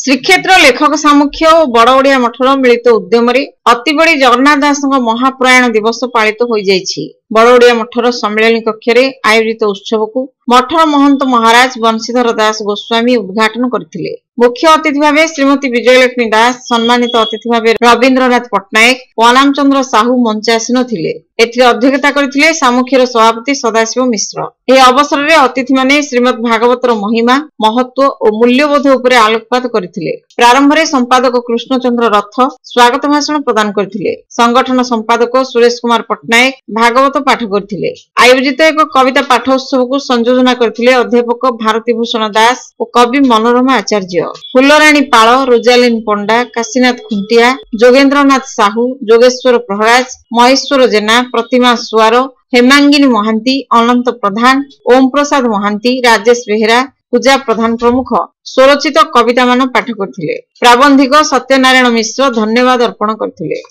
ଶ୍ରୀକ୍ଷେତ୍ର ଲେଖକ ସାମୁଖ୍ୟ ଓ ବଡ଼ ଓଡ଼ିଆ ମଠର ମିଳିତ ଉଦ୍ୟମରେ ଅତିବଡ଼ି ଜଗନ୍ନାଥ ଦାସଙ୍କ ମହାପ୍ରୟାଣ ଦିବସ ପାଳିତ ହୋଇଯାଇଛି ବଡ଼ଓଡ଼ିଆ ମଠର ସମ୍ମିଳନୀ କକ୍ଷରେ ଆୟୋଜିତ ଉତ୍ସବକୁ ମଠର ମହନ୍ତ ମହାରାଜ ବଂଶୀଧର ଦାସ ଗୋସ୍ୱାମୀ ଉଦ୍ଘାଟନ କରିଥିଲେ ମୁଖ୍ୟ ଅତିଥି ଭାବେ ଶ୍ରୀମତୀ ବିଜୟଲକ୍ଷ୍ମୀ ଦାସ ସମ୍ମାନିତ ଅତିଥି ଭାବେ ରବୀନ୍ଦ୍ରନାଥ ପଟ୍ଟନାୟକ ପଲାମ ଚନ୍ଦ୍ର ସାହୁ ମଞ୍ଚାସୀନ ଥିଲେ ଏଥିରେ ଅଧ୍ୟକ୍ଷତା କରିଥିଲେ ସାମୁଖ୍ୟର ସଭାପତି ସଦାଶିବ ମିଶ୍ର ଏହି ଅବସରରେ ଅତିଥିମାନେ ଶ୍ରୀମଦ୍ ଭାଗବତର ମହିମା ମହତ୍ୱ ଓ ମୂଲ୍ୟବୋଧ ଉପରେ ଆଲୋକପାତ କରିଥିଲେ ପ୍ରାରମ୍ଭରେ ସମ୍ପାଦକ କୃଷ୍ଣଚନ୍ଦ୍ର ରଥ ସ୍ୱାଗତ ଭାଷଣ ପ୍ରଦାନ କରିଥିଲେ ସଂଗଠନ ସମ୍ପାଦକ ସୁରେଶ କୁମାର ପଟ୍ଟନାୟକ ଭାଗବତ ପାଠ କରିଥିଲେ ଆୟୋଜିତ ଏକ କବିତା ପାଠୋତ୍ସବକୁ ସଂଯୋଜନା କରିଥିଲେ ଅଧ୍ୟାପକ ଭାରତୀ ଭୂଷଣ ଦାସ ଓ କବି ମନୋରମା ଆଚାର୍ଯ୍ୟ ଫୁଲରାଣୀ ପାଳ ରୋଜାଲିନ ପଣ୍ଡା କାଶୀନାଥ ଖୁଣ୍ଟିଆ ଯୋଗେନ୍ଦ୍ରନାଥ ସାହୁ ଯୋଗେଶ୍ୱର ପ୍ରହରାଜ ମହେଶ୍ୱର ଜେନା ପ୍ରତିମା ସୁଆର ହେମାଙ୍ଗିନୀ ମହାନ୍ତି ଅନନ୍ତ ପ୍ରଧାନ ଓମ୍ ପ୍ରସାଦ ମହାନ୍ତି ରାଜେଶ ବେହେରା ପୂଜା ପ୍ରଧାନ ପ୍ରମୁଖ ସ୍ୱରଚିତ କବିତାମାନ ପାଠ କରିଥିଲେ ପ୍ରାବନ୍ଧିକ ସତ୍ୟନାରାୟଣ ମିଶ୍ର ଧନ୍ୟବାଦ ଅର୍ପଣ କରିଥିଲେ